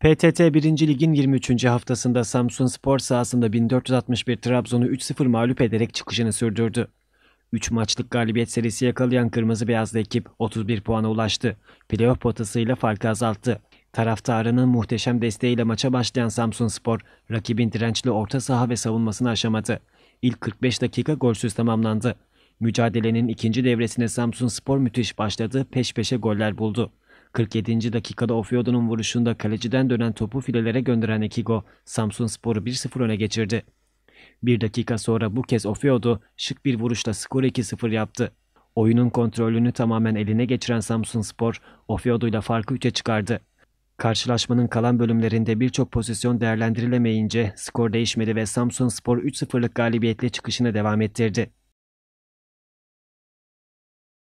PTT 1. Lig'in 23. haftasında Samsun Spor sahasında 1461 Trabzon'u 3-0 mağlup ederek çıkışını sürdürdü. 3 maçlık galibiyet serisi yakalayan Kırmızı Beyazlı ekip 31 puana ulaştı. Playoff potasıyla farkı azalttı. Taraftarının muhteşem desteğiyle maça başlayan Samsun Spor, rakibin dirençli orta saha ve savunmasını aşamadı. İlk 45 dakika golsüz tamamlandı. Mücadelenin ikinci devresine Samsun Spor müthiş başladı, peş peşe goller buldu. 47. dakikada Ofiodo'nun vuruşunda kaleciden dönen topu filelere gönderen Ekigo, Samsun Spor'u 1-0 öne geçirdi. Bir dakika sonra bu kez Ofiodo şık bir vuruşla skor 2-0 yaptı. Oyunun kontrolünü tamamen eline geçiren Samsun Spor, Ofiodo ile farkı 3'e çıkardı. Karşılaşmanın kalan bölümlerinde birçok pozisyon değerlendirilemeyince skor değişmedi ve Samsun Spor 3-0'lık galibiyetle çıkışına devam ettirdi.